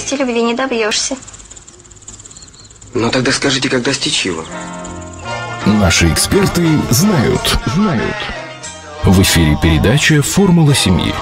счастья любви не добьешься. Ну тогда скажите, как достичь его? Наши эксперты знают, знают. В эфире передача «Формула семьи».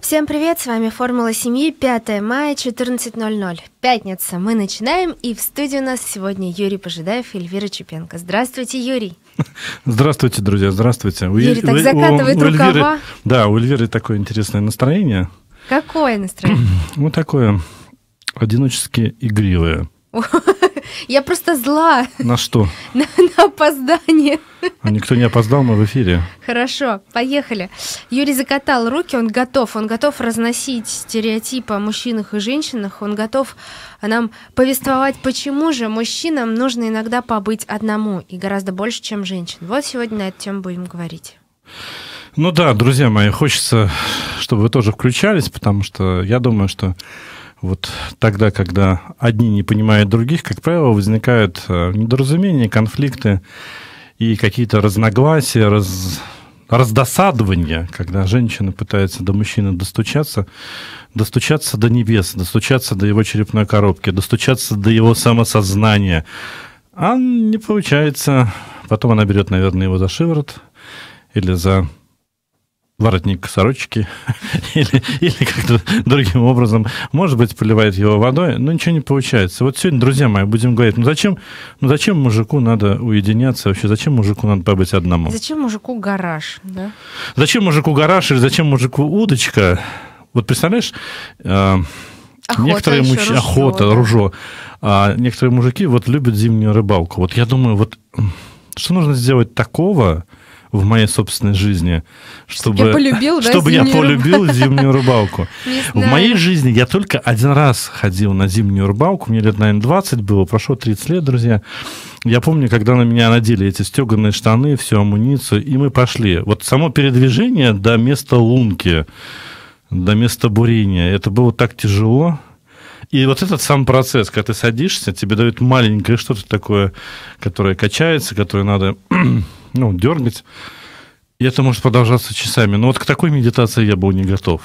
Всем привет, с вами «Формула семьи», 5 мая, 14.00, пятница. Мы начинаем, и в студии у нас сегодня Юрий Пожидаев и Эльвира Чепенко. Здравствуйте, Юрий. Здравствуйте, друзья, здравствуйте. У, так закатывает у, у, у рукава. да, у Эльвиры такое интересное настроение. Какое настроение? Вот такое одиночески игривое. Я просто зла. На что? На, на опоздание. А никто не опоздал, мы в эфире. Хорошо, поехали. Юрий закатал руки, он готов. Он готов разносить стереотипы о мужчинах и женщинах. Он готов а, нам повествовать, почему же мужчинам нужно иногда побыть одному и гораздо больше, чем женщин. Вот сегодня на эту тему будем говорить. Ну да, друзья мои, хочется, чтобы вы тоже включались, потому что я думаю, что вот тогда, когда одни не понимают других, как правило, возникают э, недоразумения, конфликты и какие-то разногласия, раз, раздосадования, когда женщина пытается до мужчины достучаться, достучаться до небес, достучаться до его черепной коробки, достучаться до его самосознания. А не получается. Потом она берет, наверное, его за шиворот или за воротник сорочки или, или как-то другим образом, может быть, поливает его водой, но ничего не получается. Вот сегодня, друзья мои, будем говорить, ну зачем, ну зачем мужику надо уединяться вообще, зачем мужику надо побыть одному? Зачем мужику гараж, да? Зачем мужику гараж или зачем мужику удочка? Вот представляешь, э, охота некоторые мужчины, охота, да. ружо, а некоторые мужики вот любят зимнюю рыбалку. Вот я думаю, вот что нужно сделать такого, в моей собственной жизни, чтобы я полюбил, да, чтобы я полюбил рыбалку. зимнюю рыбалку. В моей жизни я только один раз ходил на зимнюю рыбалку, мне лет, наверное, 20 было, прошло 30 лет, друзья. Я помню, когда на меня надели эти стеганые штаны, всю амуницию, и мы пошли. Вот само передвижение до места лунки, до места бурения, это было так тяжело. И вот этот сам процесс, когда ты садишься, тебе дают маленькое что-то такое, которое качается, которое надо ну, дергать. И это может продолжаться часами. Но вот к такой медитации я был не готов.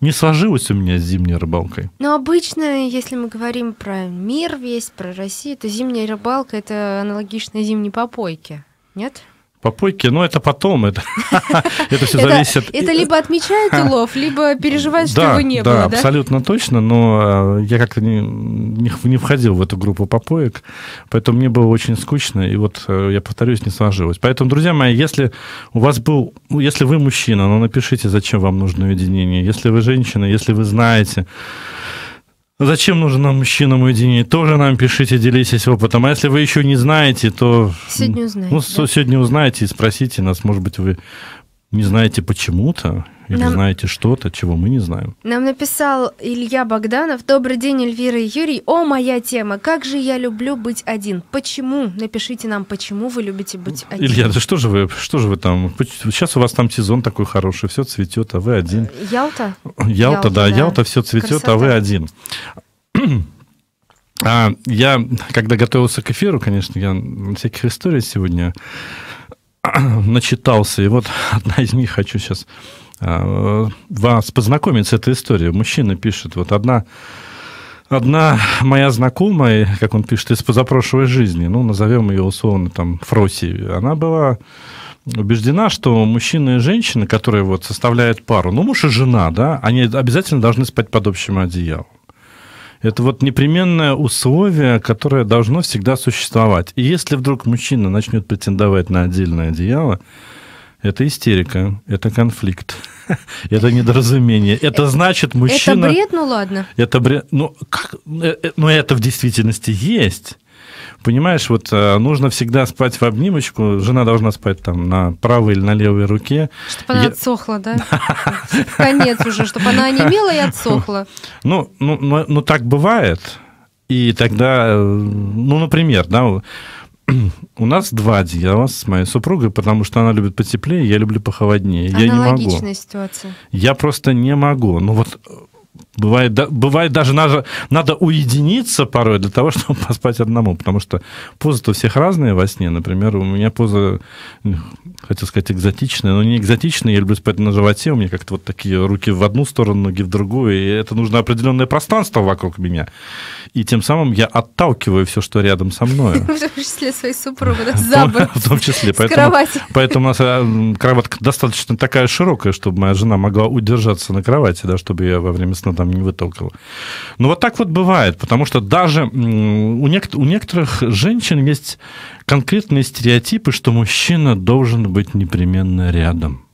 Не сложилось у меня с зимней рыбалкой. Ну обычно, если мы говорим про мир весь, про Россию, то зимняя рыбалка – это аналогично зимней попойке, нет? Попойки, кино это потом, это, это все зависит. Это либо отмечает улов, либо переживает, что его не было. Да, абсолютно точно, но э, я как-то не входил в эту группу попоек, поэтому мне было очень скучно, и вот, э, я повторюсь, не сложилось. Поэтому, друзья мои, если у вас был, ну, если вы мужчина, ну напишите, зачем вам нужно уединение. Если вы женщина, если вы знаете, Зачем нужно нам мужчинам уединение? Тоже нам пишите, делитесь опытом. А если вы еще не знаете, то... Сегодня ну, узнаете. Ну, да? сегодня узнаете и спросите нас. Может быть, вы не знаете почему-то. Или Нам... знаете что-то, чего мы не знаем. Нам написал Илья Богданов. Добрый день, Эльвира и Юрий. О, моя тема. Как же я люблю быть один. Почему? Напишите нам, почему вы любите быть один. Илья, да что же вы, что же вы там? Сейчас у вас там сезон такой хороший, все цветет, а вы один. Ялта? Э, Ялта, Ялта да, да. Ялта все цветет, Красота. а вы один. А я, когда готовился к эфиру, конечно, я всяких историй сегодня начитался. И вот одна из них хочу сейчас а, вас познакомить с этой историей. Мужчина пишет, вот одна Одна моя знакомая, как он пишет, из позапрошлой жизни, ну, назовем ее условно там Фроси, она была убеждена, что мужчина и женщина, которые вот составляют пару, ну, муж и жена, да, они обязательно должны спать под общим одеялом. Это вот непременное условие, которое должно всегда существовать. И если вдруг мужчина начнет претендовать на отдельное одеяло, это истерика, это конфликт, это недоразумение. Это значит, мужчина... Это бред, ну ладно. Это бред, ну как... Э, э, ну это в действительности есть. Понимаешь, вот э, нужно всегда спать в обнимочку. Жена должна спать там на правой или на левой руке. Чтобы она Я... отсохла, да? конец уже, чтобы она онемела и отсохла. Ну, ну, ну, ну так бывает. И тогда, ну, например, да, у нас два одеяла с моей супругой, потому что она любит потеплее, я люблю похолоднее. Я не могу. ситуация. Я просто не могу. Ну вот Бывает, да, бывает даже надо, надо уединиться порой для того, чтобы поспать одному, потому что позы-то у всех разные во сне. Например, у меня поза, э, хотел сказать, экзотичная, но не экзотичная. Я люблю спать на животе, у меня как-то вот такие руки в одну сторону, ноги в другую, и это нужно определенное пространство вокруг меня. И тем самым я отталкиваю все, что рядом со мной. В том числе свои супругу, да, В том числе. Поэтому у нас э, кроватка достаточно такая широкая, чтобы моя жена могла удержаться на кровати, да, чтобы я во время сна точно там не вытолкала. Но ну, вот так вот бывает, потому что даже у, нек- у некоторых женщин есть конкретные стереотипы, что мужчина должен быть непременно рядом.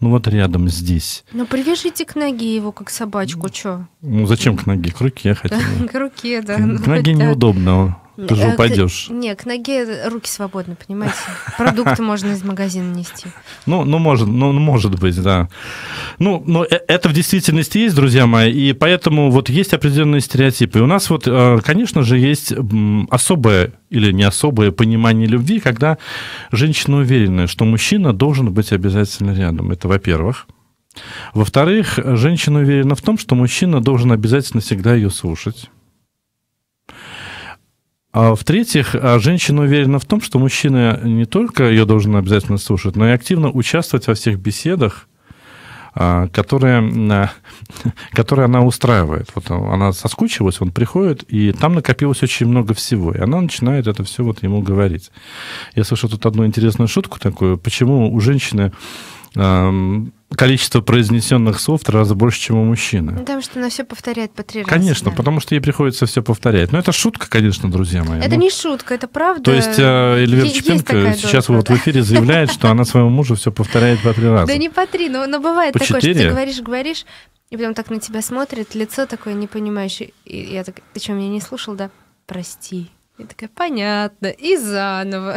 Ну вот рядом здесь. Ну привяжите к ноге его, как собачку, что? Ну зачем к ноге? К руке хотя бы. К руке, да. К ноге неудобно. Ты э, же упадешь. Не, к ноге руки свободны, понимаете? Продукты можно из магазина нести. Ну, ну, может, ну, ну может быть, да. Ну, но э, это в действительности есть, друзья мои, и поэтому вот есть определенные стереотипы. И у нас вот, э, конечно же, есть особое или не особое понимание любви, когда женщина уверена, что мужчина должен быть обязательно рядом. Это во-первых. Во-вторых, женщина уверена в том, что мужчина должен обязательно всегда ее слушать. А в-третьих, а женщина уверена в том, что мужчина не только ее должен обязательно слушать, но и активно участвовать во всех беседах, а, которые, а, которые она устраивает. Вот она соскучилась, он приходит, и там накопилось очень много всего. И она начинает это все вот ему говорить. Я слышал тут одну интересную шутку такую, почему у женщины количество произнесенных слов в три раза больше, чем у мужчины. Ну, потому что она все повторяет по три раза. Конечно, да. потому что ей приходится все повторять. Но это шутка, конечно, друзья мои. Это ну, не шутка, это правда. То есть э, Эльвира Чепенко сейчас вот в эфире заявляет, что она своему мужу все повторяет по три раза. Да не по три, но, но бывает по такое, 4? что ты говоришь, говоришь, и потом так на тебя смотрит, лицо такое непонимающее. И я так, ты что, меня не слушал, да? Прости. Я такая, понятно. И заново.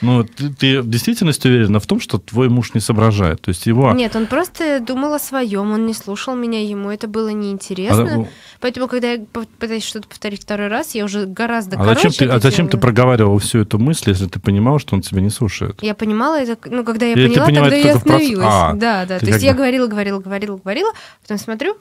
Ну, ты, ты в действительности уверена в том, что твой муж не соображает? То есть его... Нет, он просто думал о своем, он не слушал меня, ему это было неинтересно. А... Ну, Поэтому, когда я пытаюсь что-то повторить второй раз, я уже гораздо а короче зачем ты, А зачем ты проговаривал всю эту мысль, если ты понимал, что он тебя не слушает? Я понимала это, ну, когда я и поняла, понимала, тогда я остановилась. Проц... А, да, да, то есть как... я говорила, говорила, говорила, говорила, потом смотрю,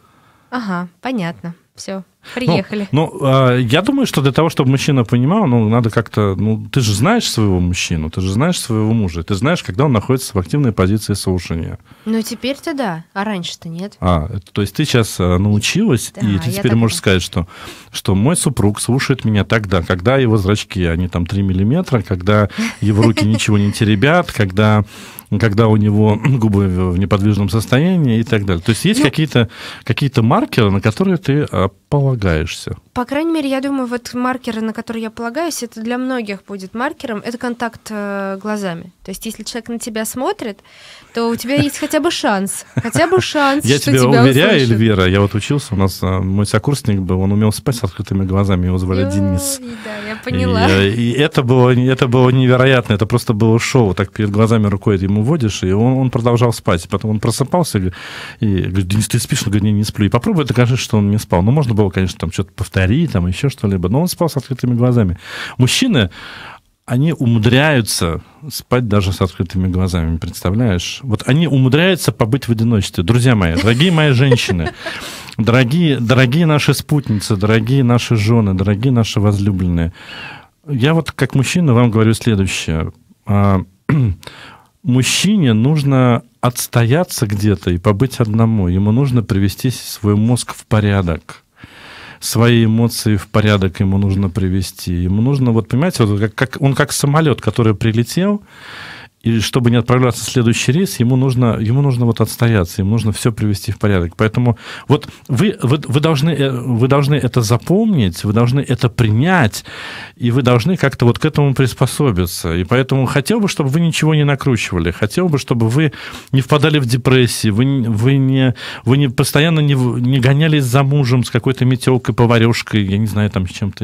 ага, понятно все, ну, приехали. Ну, ну, я думаю, что для того, чтобы мужчина понимал, ну, надо как-то, ну, ты же знаешь своего мужчину, ты же знаешь своего мужа, ты знаешь, когда он находится в активной позиции слушания. Ну, теперь-то да, а раньше-то нет. А, то есть ты сейчас а, научилась, да, и ты теперь можешь так... сказать, что, что мой супруг слушает меня тогда, когда его зрачки, они там 3 миллиметра, когда его руки ничего не теребят, когда когда у него губы в неподвижном состоянии и так далее. То есть есть ну, какие-то какие маркеры, на которые ты а, полагаешься. По крайней мере, я думаю, вот маркеры, на которые я полагаюсь, это для многих будет маркером, это контакт э, глазами. То есть, если человек на тебя смотрит, то у тебя есть хотя бы шанс. Хотя бы шанс, Я тебя уверяю, Эльвира, я вот учился, у нас э, мой сокурсник был, он умел спать с открытыми глазами, его звали Денис. Да, я поняла. И э, это было невероятно, это просто было шоу, так перед глазами рукой ему водишь, и он продолжал спать. Потом он просыпался и говорит, Денис, ты спишь? Он говорит, не, не сплю. И попробуй докажи, что он не спал. Ну, можно было, конечно, там что-то повторить дикари, там еще что-либо. Но он спал с открытыми глазами. Мужчины, они умудряются спать даже с открытыми глазами, представляешь? Вот они умудряются побыть в одиночестве. Друзья мои, дорогие мои женщины, дорогие, дорогие наши спутницы, дорогие наши жены, дорогие наши возлюбленные. Я вот как мужчина вам говорю следующее. А, мужчине нужно отстояться где-то и побыть одному. Ему нужно привести свой мозг в порядок свои эмоции в порядок ему нужно привести. Ему нужно, вот понимаете, вот как, как, он как самолет, который прилетел, и чтобы не отправляться в следующий рейс, ему нужно, ему нужно вот отстояться, ему нужно все привести в порядок. Поэтому вот вы, вы, вы, должны, э, вы должны это запомнить, вы должны это принять, и вы должны как-то вот к этому приспособиться. И поэтому хотел бы, чтобы вы ничего не накручивали, хотел бы, чтобы вы не впадали в депрессии, вы, вы, не, вы не постоянно не, не гонялись за мужем с какой-то метелкой, поварешкой, я не знаю, там с чем-то.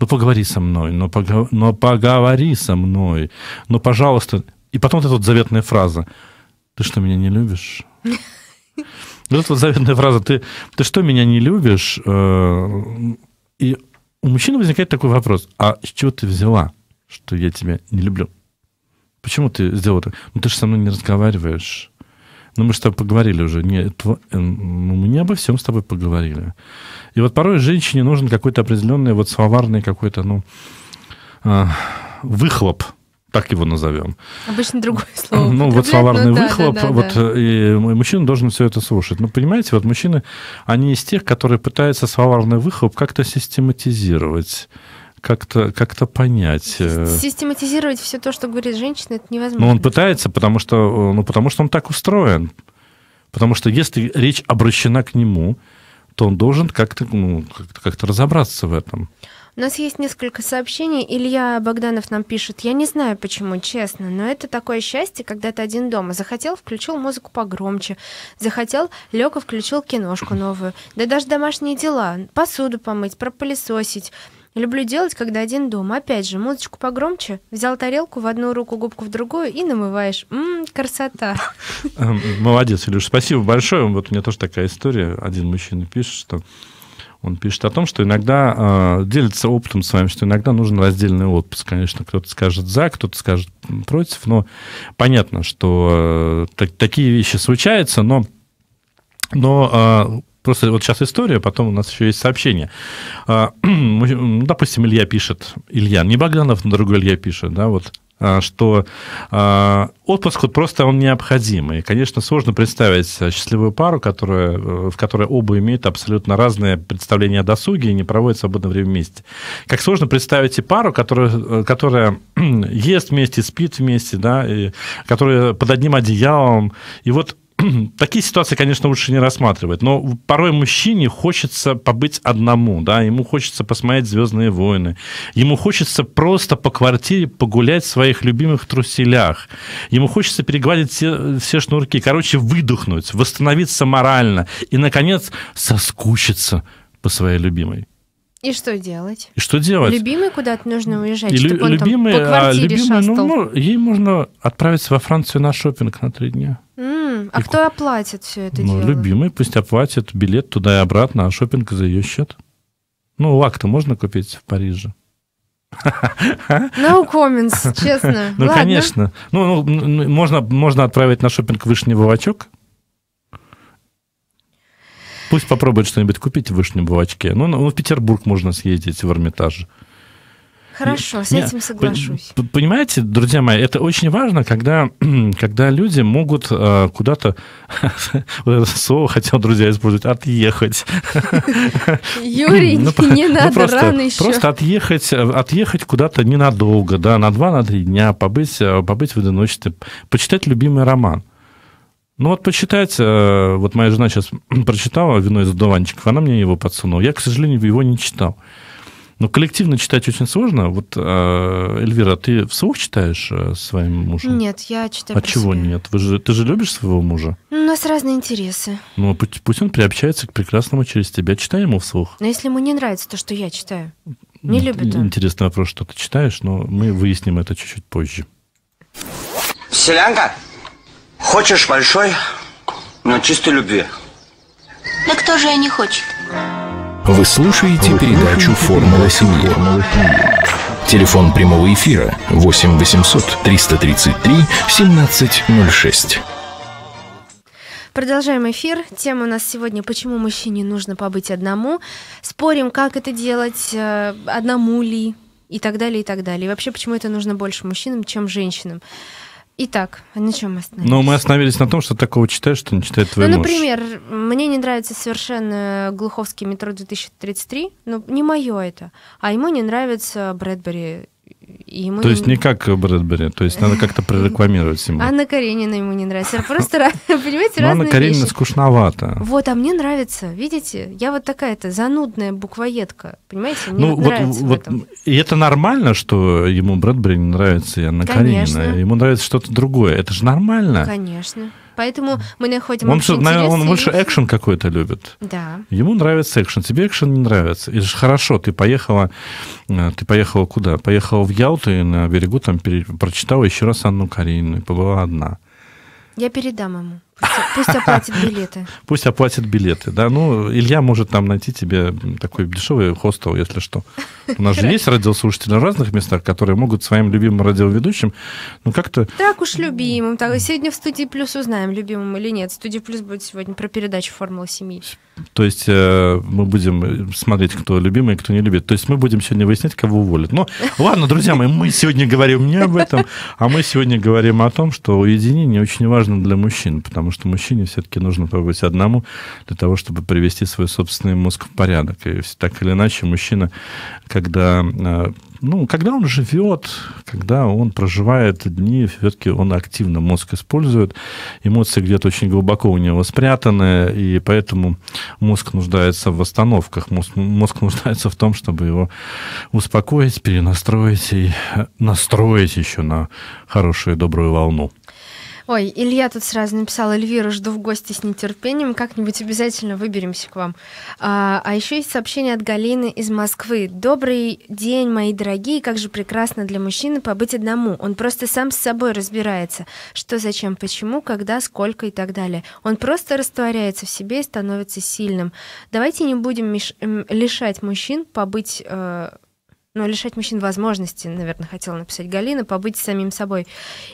Ну, поговори со мной, но, погов... но поговори со мной, но, пожалуйста, и потом вот эта вот заветная фраза. Ты что, меня не любишь? Вот эта вот заветная фраза. Ты, ты что, меня не любишь? Э, и у мужчины возникает такой вопрос. А с чего ты взяла, что я тебя не люблю? Почему ты сделал так? Ну, ты же со мной не разговариваешь. Ну, мы же с тобой поговорили уже. Не, э, ну, мы не обо всем с тобой поговорили. И вот порой женщине нужен какой-то определенный вот словарный какой-то, ну, а, выхлоп так его назовем. Обычно другое слово. Ну, вот словарный ну, да, выхлоп, да, да, вот да. Э, и мужчина должен все это слушать. Ну, понимаете, вот мужчины, они из тех, которые пытаются словарный выхлоп как-то систематизировать как-то как понять. Э. Систематизировать все то, что говорит женщина, это невозможно. Ну, он пытается, потому что, э, ну, потому что он так устроен. Потому что если речь обращена к нему, то он должен как-то ну, как разобраться в этом. У нас есть несколько сообщений. Илья Богданов нам пишет, я не знаю почему, честно, но это такое счастье, когда ты один дома. Захотел, включил музыку погромче. Захотел, лег и включил киношку новую. Да даже домашние дела. Посуду помыть, пропылесосить. Люблю делать, когда один дома. Опять же, музычку погромче, взял тарелку в одну руку, губку в другую и намываешь. Ммм, красота. Эм, молодец, Илюш, спасибо большое. Вот у меня тоже такая история. Один мужчина пишет, что он пишет о том, что иногда э, делится опытом с вами, что иногда нужен раздельный отпуск. Конечно, кто-то скажет за, кто-то скажет против, но понятно, что э, так, такие вещи случаются, но, но э, просто вот сейчас история, потом у нас еще есть сообщение. Э, допустим, Илья пишет, Илья, не Богданов, но другой Илья пишет, да, вот а, что а, отпуск вот просто он необходимый, конечно, сложно представить счастливую пару, которая, э, в которой оба имеют абсолютно разные представления о досуге и не проводят свободное время вместе. Как сложно представить и пару, которая, э, которая ест вместе, спит вместе, да, и, которая под одним одеялом. И вот такие ситуации, конечно, лучше не рассматривать, но порой мужчине хочется побыть одному, да, ему хочется посмотреть «Звездные войны», ему хочется просто по квартире погулять в своих любимых труселях, ему хочется перегладить все, все шнурки, короче, выдохнуть, восстановиться морально и, наконец, соскучиться по своей любимой. И что делать? И что делать? Любимый куда-то нужно уезжать, и чтобы лю- он там по а, квартире а, любимый, ну, шастал. Ну, ей можно отправиться во Францию на шопинг на три дня. Mm, а и кто оплатит все это ну, дело? Любимый пусть оплатит билет туда и обратно, а шопинг за ее счет. Ну, лак-то можно купить в Париже. No comments, честно. Ну, конечно. Ну, ну можно, можно отправить на шопинг вышний волочок, Пусть попробует что-нибудь купить в Вышнем Бувачке. Ну, ну, в Петербург можно съездить, в Эрмитаж. Хорошо, с этим соглашусь. Понимаете, друзья мои, это очень важно, когда, когда люди могут э, куда-то, вот это слово хотел, друзья, использовать, отъехать. Юрий, ну, не ну, надо рано еще. Просто отъехать, э, отъехать куда-то ненадолго, да, на два, на три дня, побыть, э, побыть в одиночестве, почитать любимый роман. Ну вот почитать, э, вот моя жена сейчас прочитала «Вино из одуванчиков», она мне его подсунула. Я, к сожалению, его не читал. Но коллективно читать очень сложно. Вот, э, Эльвира, ты вслух читаешь э, своим мужем? Нет, я читаю. А чего себя. нет? Вы же, ты же любишь своего мужа? Ну, у нас разные интересы. Ну, а пусть, пусть он приобщается к прекрасному через тебя. Читай ему вслух. Но если ему не нравится то, что я читаю, не ну, любит он. Интересный вопрос, что ты читаешь, но мы выясним это чуть-чуть позже. Селянка, Хочешь большой, но чистой любви. Да кто же ее не хочет? Вы слушаете передачу «Формула семьи». Телефон прямого эфира 8 800 333 1706. Продолжаем эфир. Тема у нас сегодня «Почему мужчине нужно побыть одному?». Спорим, как это делать, э, одному ли, и так далее, и так далее. И вообще, почему это нужно больше мужчинам, чем женщинам. Итак, на чем мы остановились? Ну, мы остановились на том, что такого читаешь, что не читает твоя ну, например, муж. мне не нравится совершенно Глуховский «Метро 2033», но ну, не мое это. А ему не нравится Брэдбери ему то есть не как Брэдбери, то есть надо как-то прорекламировать ему. Анна Каренина ему не нравится. Просто, понимаете, ну, разные Анна Каренина скучновато. Вот, а мне нравится, видите? Я вот такая-то занудная буквоедка, понимаете? Мне ну, нравится. И это нормально, что ему Брэдбери не нравится и Анна Каренина. Ему нравится что-то другое. Это же нормально. Конечно. Поэтому мы находим он, же, наверное, он больше экшен какой-то любит. Да. Ему нравится экшен, тебе экшен не нравится. И хорошо, ты поехала, э, ты поехала куда? Поехала в Ялту и на берегу там пере... прочитала еще раз Анну Каренину и побыла одна. Я передам ему. Пусть оплатит билеты. Пусть оплатит билеты, да. Ну, Илья может там найти тебе такой дешевый хостел, если что. У нас же есть радиослушатели в разных местах, которые могут своим любимым радиоведущим, ну, как-то... Так уж любимым. Так, сегодня в студии плюс узнаем, любимым или нет. Студия плюс будет сегодня про передачу Формула семьи. То есть э, мы будем э, смотреть, кто любимый, кто не любит. То есть мы будем сегодня выяснять, кого уволят. Но ну, ладно, друзья мои, мы сегодня говорим не об этом, а мы сегодня говорим о том, что уединение очень важно для мужчин, потому потому что мужчине все-таки нужно побыть одному для того, чтобы привести свой собственный мозг в порядок. И так или иначе мужчина, когда а, ну, когда он живет, когда он проживает дни, все-таки он активно мозг использует, эмоции где-то очень глубоко у него спрятаны, и поэтому мозг нуждается в восстановках, мозг, мозг нуждается в том, чтобы его успокоить, перенастроить и э, настроить еще на хорошую и добрую волну. Ой, Илья тут сразу написал, Эльвира, жду в гости с нетерпением, как-нибудь обязательно выберемся к вам. А, а еще есть сообщение от Галины из Москвы. Добрый день, мои дорогие, как же прекрасно для мужчины побыть одному. Он просто сам с собой разбирается, что, зачем, почему, когда, сколько и так далее. Он просто растворяется в себе и становится сильным. Давайте не будем меш- лишать мужчин побыть э, но лишать мужчин возможности, наверное, хотела написать Галина, побыть самим собой.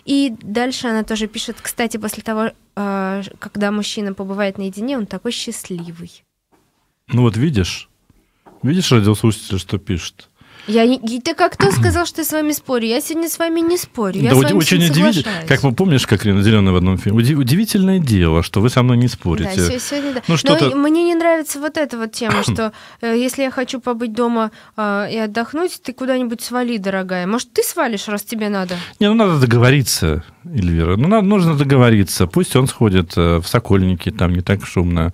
И дальше она тоже пишет, кстати, после того, э, когда мужчина побывает наедине, он такой счастливый. Ну вот видишь, видишь радиослушатель, что пишет? Я, и ты как-то сказал, что я с вами спорю. Я сегодня с вами не спорю. Я да, с вами очень удивительно. Как вы помнишь, как Рина Зеленая в одном фильме? Уди- удивительное дело, что вы со мной не спорите. Да, сегодня, да. Ну, Но мне не нравится вот эта вот тема, что э, если я хочу побыть дома э, и отдохнуть, ты куда-нибудь свали, дорогая. Может, ты свалишь, раз тебе надо? Не, ну надо договориться. Эльвира. Ну, надо нужно договориться. Пусть он сходит э, в Сокольники, там не так шумно,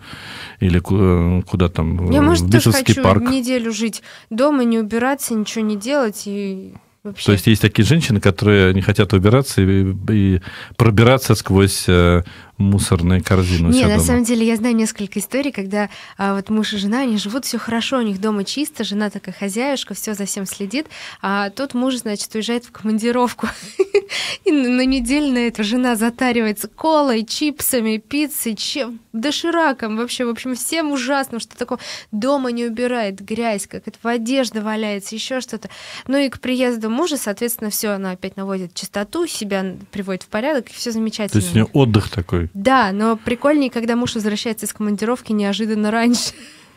или куда, э, куда там, э, Я, в может, тоже хочу парк. неделю жить дома, не убираться, ничего не делать и Вообще. То есть есть такие женщины, которые не хотят убираться и, и пробираться сквозь мусорные корзины. Нет, на самом деле я знаю несколько историй, когда а, вот муж и жена, они живут, все хорошо, у них дома чисто, жена такая хозяюшка, все за всем следит, а тут муж, значит, уезжает в командировку. И на недельное эта жена затаривается колой, чипсами, пиццей, чем дошираком вообще, в общем, всем ужасно, что такое дома не убирает грязь, как это в одежда валяется, еще что-то. Ну и к приезду мужа, соответственно, все она опять наводит чистоту, себя приводит в порядок, и все замечательно. То есть у нее отдых такой домой. Да, но прикольнее, когда муж возвращается из командировки неожиданно раньше.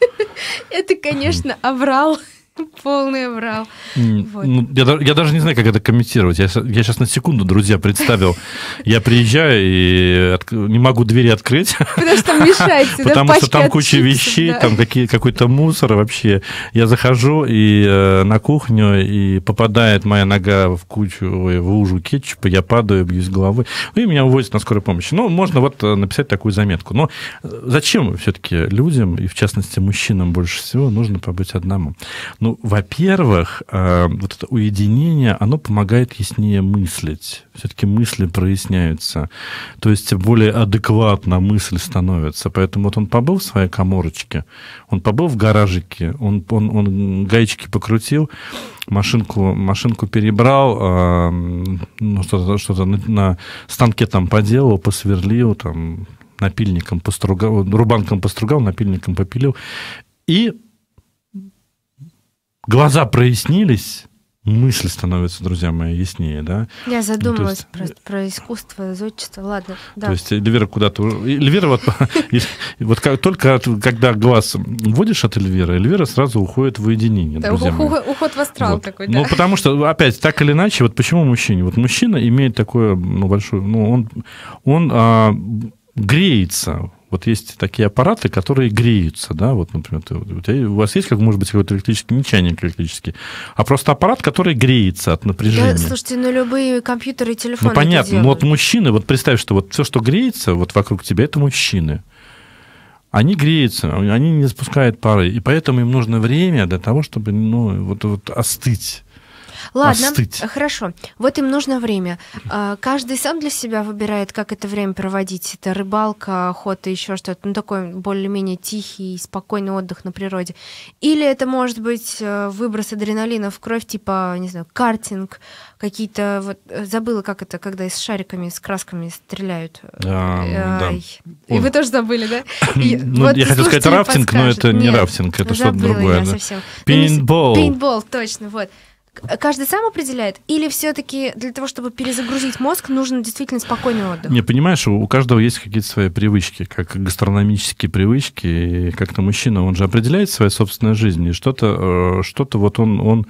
Это, конечно, аврал. Полный врал. Вот. Ну, я, я даже не знаю, как это комментировать. Я, я сейчас на секунду, друзья, представил. Я приезжаю и от, не могу двери открыть. Потому что там мешается. Потому что там куча вещей, там какие, какой-то мусор вообще. Я захожу и э, на кухню, и попадает моя нога в кучу, в ужу кетчупа, я падаю, бьюсь головой. Ну, и меня увозят на скорую помощь. Ну, можно вот э, написать такую заметку. Но э, зачем все-таки людям, и в частности мужчинам больше всего, нужно побыть одному? Ну, ну, во-первых, э, вот это уединение, оно помогает яснее мыслить. Все-таки мысли проясняются. То есть более адекватно мысль становится. Поэтому вот он побыл в своей коморочке, он побыл в гаражике, он, он, он гаечки покрутил, машинку, машинку перебрал, э, ну, что-то что на, на станке там поделал, посверлил, там, напильником постругал, рубанком постругал, напильником попилил. И глаза прояснились, мысли становятся, друзья мои, яснее, да? Я ну, задумалась ну, есть... просто э, про искусство, зодчество, ладно. Да. То есть Эльвира куда-то... Эльвира вот, вот только когда глаз вводишь от Эльвиры, Эльвира сразу уходит в уединение, друзья мои. Уход в астрал такой, ну, да. Ну, потому что, опять, так или иначе, вот почему мужчине? Вот мужчина имеет такое, ну, большое... Ну, он, он а, греется вот есть такие аппараты, которые греются, да, вот, например, ты, у, тебя, у вас есть, как, может быть, какой-то электрический, не чайник электрический, а просто аппарат, который греется от напряжения. Да, слушайте, ну любые компьютеры и телефоны Ну, понятно, но вот мужчины, вот представь, что вот все, что греется вот вокруг тебя, это мужчины. Они греются, они не спускают пары, и поэтому им нужно время для того, чтобы, ну, вот, вот остыть. Ладно, остыть. хорошо. Вот им нужно время. А, каждый сам для себя выбирает, как это время проводить. Это рыбалка, охота, еще что-то. Ну, такой более-менее тихий, спокойный отдых на природе. Или это может быть э, выброс адреналина в кровь, типа, не знаю, картинг, какие-то... Вот, э, забыла, как это, когда с шариками, с красками стреляют. А, а, да. И вы тоже забыли, да? Ну, вот я хотел сказать рафтинг, но это не Нет, рафтинг, это что-то другое. Да. Ну, пейнтбол. Пейнтбол, точно, вот каждый сам определяет? Или все-таки для того, чтобы перезагрузить мозг, нужно действительно спокойный отдых? Не, понимаешь, у каждого есть какие-то свои привычки, как гастрономические привычки, и как-то мужчина, он же определяет свою собственную жизнь, и что-то, э, что-то вот он, он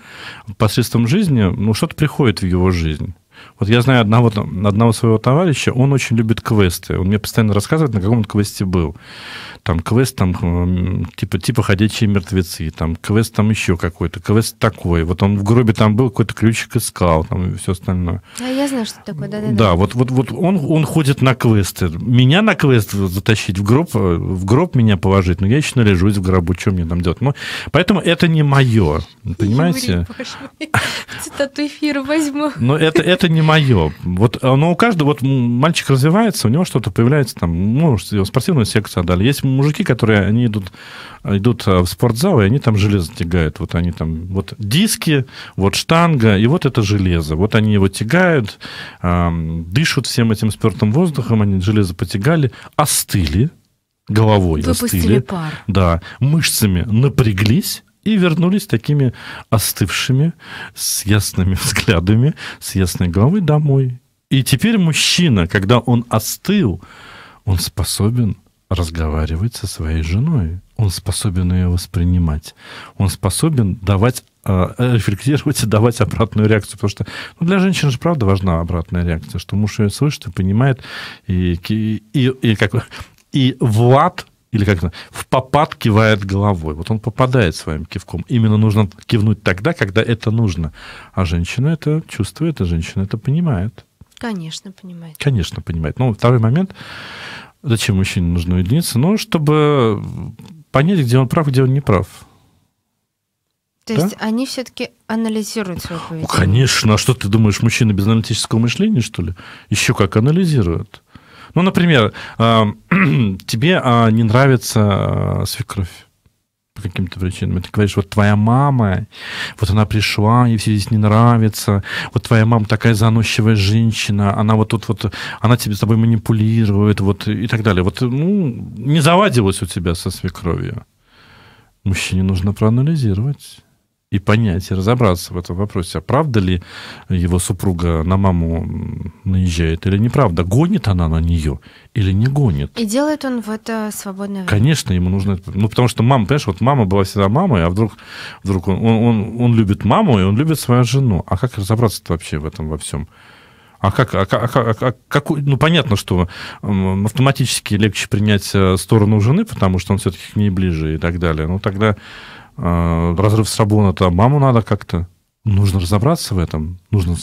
посредством жизни, ну, что-то приходит в его жизнь. Вот я знаю одного, одного своего товарища, он очень любит квесты. Он мне постоянно рассказывает, на каком он квесте был там квест там э, типа, типа «Ходячие мертвецы», там квест там еще какой-то, квест такой. Вот он в гробе там был, какой-то ключик искал, там и все остальное. А я знаю, что такое, да-да-да. Да, вот, вот, вот он, он ходит на квесты. Меня на квест затащить в гроб, э, в гроб меня положить, но ну, я еще належусь в гробу, что мне там делать? Ну, поэтому это не мое, понимаете? Цитату эфира возьму. Но это, это не мое. Вот, а, но у каждого, вот мальчик развивается, у него что-то появляется, там, ну, спортивную секцию отдали, а есть мужики, которые они идут, идут а, в спортзал, и они там железо тягают. Вот они там, вот диски, вот штанга, и вот это железо. Вот они его тягают, дышат всем этим спертым воздухом, они железо потягали, остыли головой, Выпустили остыли. пар. Да, мышцами напряглись, и вернулись такими остывшими, с ясными взглядами, с ясной головой домой. И теперь мужчина, когда он остыл, он способен разговаривать со своей женой. Он способен ее воспринимать. Он способен давать а, рефлексировать и давать обратную реакцию. Потому что ну, для женщины же правда важна обратная реакция, что муж ее слышит и понимает, и, и, и, и, как, и Влад или как то в попад кивает головой. Вот он попадает своим кивком. Именно нужно кивнуть тогда, когда это нужно. А женщина это чувствует, а женщина это понимает. Конечно, понимает. Конечно, понимает. Ну, второй момент Зачем мужчине нужно уединиться? Ну, чтобы понять, где он прав, где он не прав. То да? есть они все-таки анализируют свое поведение? Ну, конечно. А что ты думаешь, мужчины без аналитического мышления, что ли? Еще как анализируют. Ну, например, а, тебе а, не нравится а, свекровь по каким-то причинам. И ты говоришь, вот твоя мама, вот она пришла, ей все здесь не нравится, вот твоя мама такая заносчивая женщина, она вот тут вот, она тебе с тобой манипулирует, вот и так далее. Вот, ну, не завадилось у тебя со свекровью. Мужчине нужно проанализировать и понять, и разобраться в этом вопросе, а правда ли его супруга на маму наезжает или неправда, гонит она на нее или не гонит. И делает он в это свободное время. Конечно, ему нужно... Ну, потому что мама, понимаешь, вот мама была всегда мамой, а вдруг, вдруг он, он, он, он любит маму, и он любит свою жену. А как разобраться вообще в этом во всем? А как, а, как, а, как, а, а, а как, ну понятно, что автоматически легче принять э, сторону жены, потому что он все-таки к ней ближе и так далее. Но ну, тогда а, разрыв с шаблона, то маму надо как-то... Нужно разобраться в этом, нужно,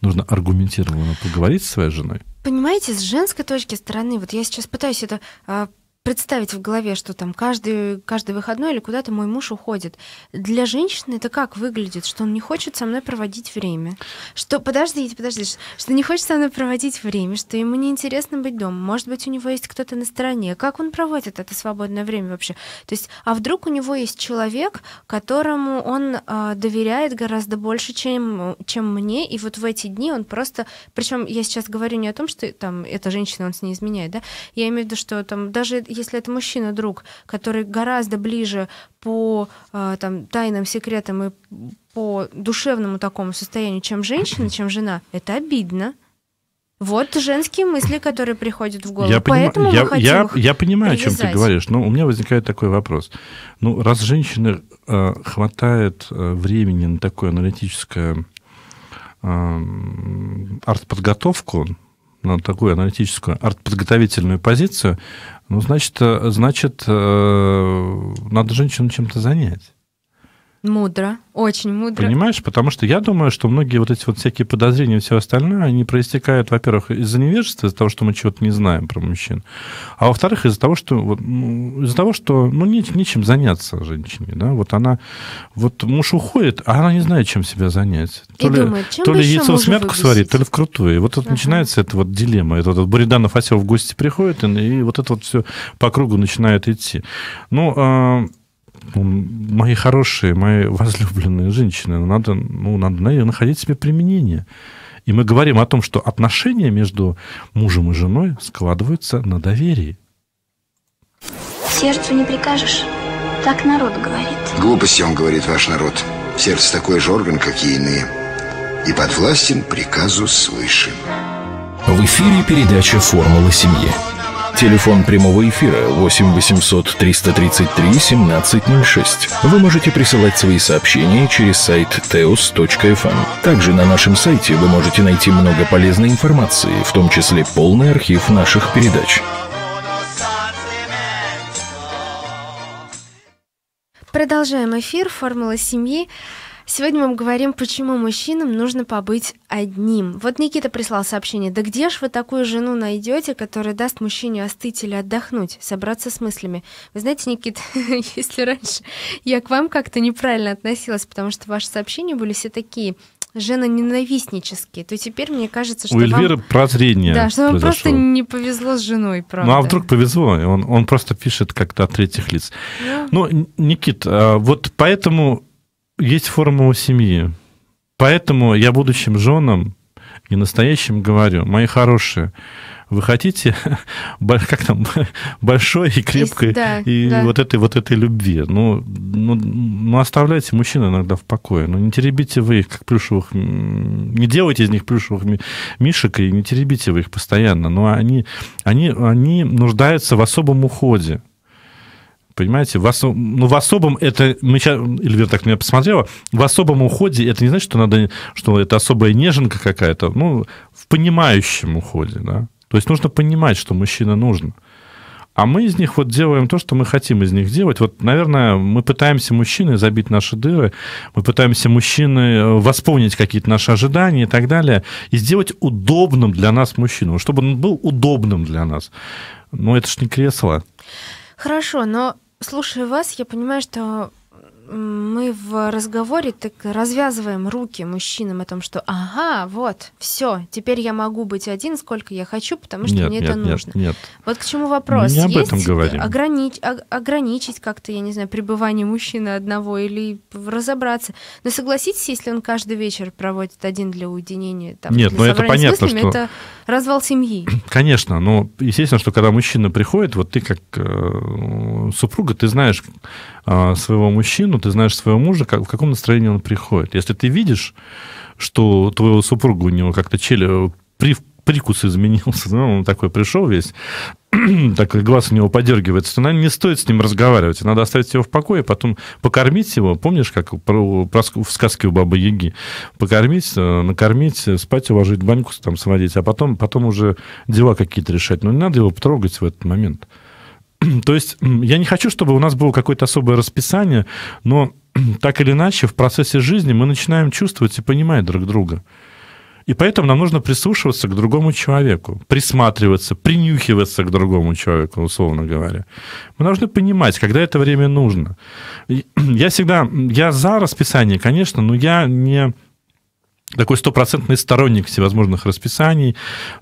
нужно аргументированно поговорить с своей женой. Понимаете, с женской точки стороны, вот я сейчас пытаюсь это а, представить в голове, что там каждый, каждый выходной или куда-то мой муж уходит. Для женщины это как выглядит, что он не хочет со мной проводить время, что, подождите, подождите, что не хочет со мной проводить время, что ему неинтересно быть дома, может быть, у него есть кто-то на стороне, как он проводит это свободное время вообще. То есть, а вдруг у него есть человек, которому он э, доверяет гораздо больше, чем, чем мне, и вот в эти дни он просто, причем я сейчас говорю не о том, что там эта женщина, он с ней изменяет, да, я имею в виду, что там даже если это мужчина, друг, который гораздо ближе по э, там, тайным секретам и по душевному такому состоянию, чем женщина, чем жена, это обидно. Вот женские мысли, которые приходят в голову. Я Поэтому поним... мы я, я, я понимаю, о чем ты говоришь, но у меня возникает такой вопрос. Ну, раз женщины э, хватает э, времени на такое аналитическое э, артподготовку, на такую аналитическую артподготовительную позицию, ну, значит, э, значит, э, надо женщину чем-то занять. Мудро, очень мудро. Понимаешь, потому что я думаю, что многие вот эти вот всякие подозрения и все остальное, они проистекают, во-первых, из-за невежества, из-за того, что мы чего-то не знаем про мужчин, а во-вторых, из-за того, что, вот, ну, из-за того, что ну, не, нечем заняться женщине, да, вот она, вот муж уходит, а она не знает, чем себя занять. То и ли, думает, чем то ли яйцо в смятку выбесить? сварить, то ли вкрутую. И вот тут ага. начинается эта вот дилемма, это вот Буриданов Осел в гости приходит, и, и вот это вот все по кругу начинает идти. Ну, а, ну, мои хорошие, мои возлюбленные женщины, ну, надо, ну, надо находить себе применение. И мы говорим о том, что отношения между мужем и женой складываются на доверии. Сердцу не прикажешь, так народ говорит. Глупости он говорит, ваш народ. Сердце такой же орган, как и иные. И подвластен приказу свыше. В эфире передача «Формула семьи». Телефон прямого эфира 8 800 333 1706. Вы можете присылать свои сообщения через сайт teos.fm. Эм. Также на нашем сайте вы можете найти много полезной информации, в том числе полный архив наших передач. Продолжаем эфир «Формула семьи». Сегодня мы говорим, почему мужчинам нужно побыть одним. Вот Никита прислал сообщение. Да где ж вы такую жену найдете, которая даст мужчине остыть или отдохнуть, собраться с мыслями? Вы знаете, Никита, если раньше я к вам как-то неправильно относилась, потому что ваши сообщения были все такие жена ненавистнические. то теперь мне кажется, что У Эльвиры вам... прозрение Да, что вам произошло. просто не повезло с женой, правда. Ну, а вдруг повезло? Он, он просто пишет как-то от третьих лиц. Yeah. Ну, ну Никит, а, вот поэтому есть формула семьи. Поэтому я будущим женам и настоящим говорю, мои хорошие, вы хотите как там, большой и крепкой, и, да, и да. вот этой вот этой любви. Ну, ну, ну, оставляйте мужчин иногда в покое. Ну, не теребите вы их, как плюшевых... Не делайте из них плюшевых мишек и не теребите вы их постоянно. Но они, они, они нуждаются в особом уходе. Понимаете, в, особ... ну, в особом это, мы сейчас, Эльвира так меня посмотрела, в особом уходе это не значит, что, надо... что это особая неженка какая-то, ну, в понимающем уходе, да. То есть нужно понимать, что мужчина нужен. А мы из них вот делаем то, что мы хотим из них делать. Вот, наверное, мы пытаемся мужчины забить наши дыры, мы пытаемся мужчины э, восполнить какие-то наши ожидания и так далее, и сделать удобным для нас мужчину, чтобы он был удобным для нас. Но это ж не кресло. Хорошо, но Слушая вас, я понимаю, что мы в разговоре так развязываем руки мужчинам о том, что ага, вот, все, теперь я могу быть один, сколько я хочу, потому что нет, мне нет, это нет, нужно. Нет. Вот к чему вопрос. Не об Есть этом говорим. Ограничить, а, ограничить как-то, я не знаю, пребывание мужчины одного или разобраться. Но согласитесь, если он каждый вечер проводит один для уединения, там, нет, для но ну, это понятно, мыслями, что это развал семьи. Конечно, но естественно, что когда мужчина приходит, вот ты как э, супруга, ты знаешь э, своего мужчину трудно, ну, ты знаешь своего мужа, как, в каком настроении он приходит. Если ты видишь, что твоего супруга у него как-то челюсть при, прикус изменился. Ну, он такой пришел весь, так глаз у него подергивается, то, наверное, не стоит с ним разговаривать. Надо оставить его в покое, потом покормить его. Помнишь, как про, про, в сказке у Бабы Яги? Покормить, э, накормить, спать, уложить, баньку там сводить, а потом, потом уже дела какие-то решать. Но не надо его потрогать в этот момент. То есть я не хочу, чтобы у нас было какое-то особое расписание, но так или иначе в процессе жизни мы начинаем чувствовать и понимать друг друга. И поэтому нам нужно прислушиваться к другому человеку, присматриваться, принюхиваться к другому человеку, условно говоря. Мы должны понимать, когда это время нужно. Я всегда, я за расписание, конечно, но я не такой стопроцентный сторонник всевозможных расписаний,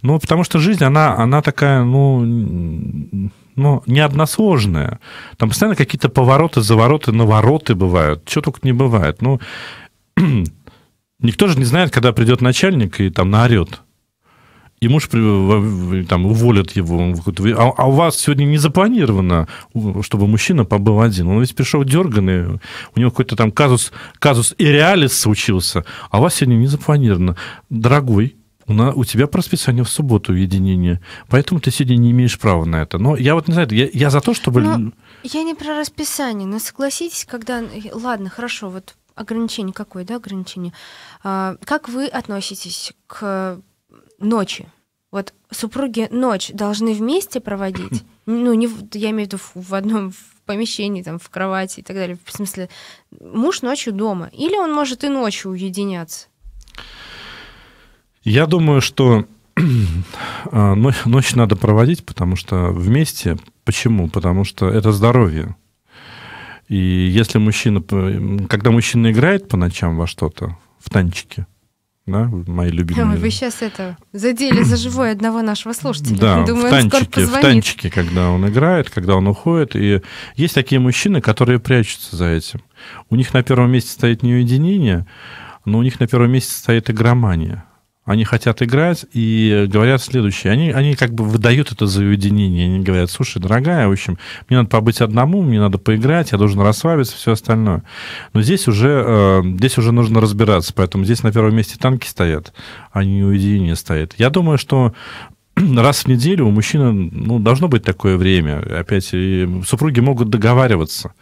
ну, потому что жизнь, она, она такая, ну, но не односложная. Там постоянно какие-то повороты, завороты, навороты бывают. Чего только не бывает. Ну, никто же не знает, когда придет начальник и там наорет. Ему же там, уволит его. А, а у вас сегодня не запланировано, чтобы мужчина побыл один. Он ведь пришел дерганный, у него какой-то там казус, казус и реалис случился. А у вас сегодня не запланировано. Дорогой, у, на, у тебя про расписание в субботу уединение, поэтому ты сегодня не имеешь права на это. Но я вот не знаю, я, я за то, чтобы... Но я не про расписание, но ну, согласитесь, когда... Э, ладно, хорошо, вот ограничение какое, да, ограничение. А, как вы относитесь к ночи? Вот супруги ночь должны вместе проводить. Ну, не, я имею в виду в, в одном в помещении, там, в кровати и так далее. В смысле, муж ночью дома. Или он может и ночью уединяться. Я думаю, что э, ночь, надо проводить, потому что вместе. Почему? Потому что это здоровье. И если мужчина, когда мужчина играет по ночам во что-то, в танчике, да, мои любимые. Вы сейчас это задели за живое одного нашего слушателя. Да, Думаю, в танчике, в танчике, когда он играет, когда он уходит. И есть такие мужчины, которые прячутся за этим. У них на первом месте стоит не уединение, но у них на первом месте стоит игромания они хотят играть и говорят следующее. Они, они как бы выдают это за уединение. Они говорят, слушай, дорогая, в общем, мне надо побыть одному, мне надо поиграть, я должен расслабиться, все остальное. Но здесь уже, э, здесь уже нужно разбираться. Поэтому здесь на первом месте танки стоят, а не уединение стоит. Я думаю, что раз в неделю у мужчины ну, должно быть такое время. Опять, супруги могут договариваться.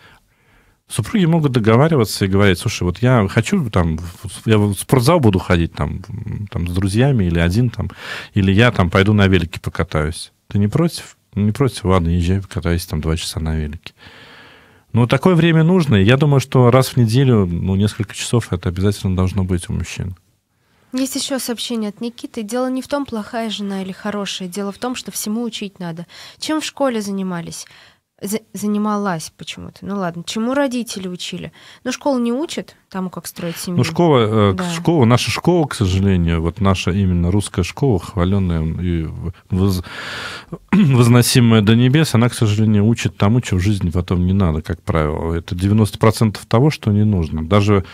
Супруги могут договариваться и говорить, слушай, вот я хочу там, я в спортзал буду ходить там, там с друзьями или один там, или я там пойду на велике покатаюсь. Ты не против? Не против, ладно, езжай, покатайся там два часа на велике. Но ну, такое время нужно. Я думаю, что раз в неделю, ну, несколько часов это обязательно должно быть у мужчин. Есть еще сообщение от Никиты. Дело не в том, плохая жена или хорошая. Дело в том, что всему учить надо. Чем в школе занимались? занималась почему-то. Ну ладно, чему родители учили? Ну, школа не учит тому, как строить семью. Ну, школа, э, да. школа, наша школа, к сожалению, вот наша именно русская школа, хваленная и воз, возносимая до небес, она, к сожалению, учит тому, чего в жизни потом не надо, как правило. Это 90% того, что не нужно. Даже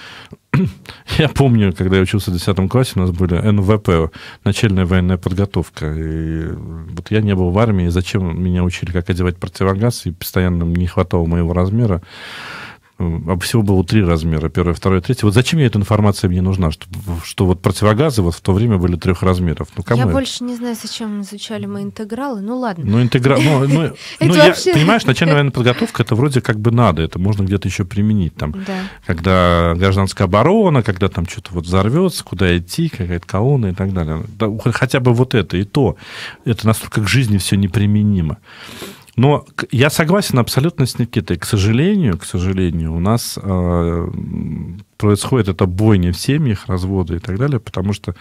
я помню, когда я учился в 10 классе, у нас были НВП, начальная военная подготовка. И вот я не был в армии, зачем меня учили, как одевать противогаз, и постоянно не хватало моего размера. А всего было три размера, первое, второе, третье. Вот зачем мне эта информация мне нужна, что, что вот противогазы вот в то время были трех размеров? Ну, кому я это? больше не знаю, зачем изучали мы интегралы, ну ладно. Ну, интеграл, ну, ну, ну я, вообще... понимаешь, начальная военная подготовка, это вроде как бы надо, это можно где-то еще применить, там, да. когда гражданская оборона, когда там что-то вот взорвется, куда идти, какая-то колонна и так далее. Да, хотя бы вот это и то, это настолько к жизни все неприменимо. Но я согласен абсолютно с Никитой. К сожалению, к сожалению, у нас э, происходит это бойня в семьях, разводы и так далее, потому что,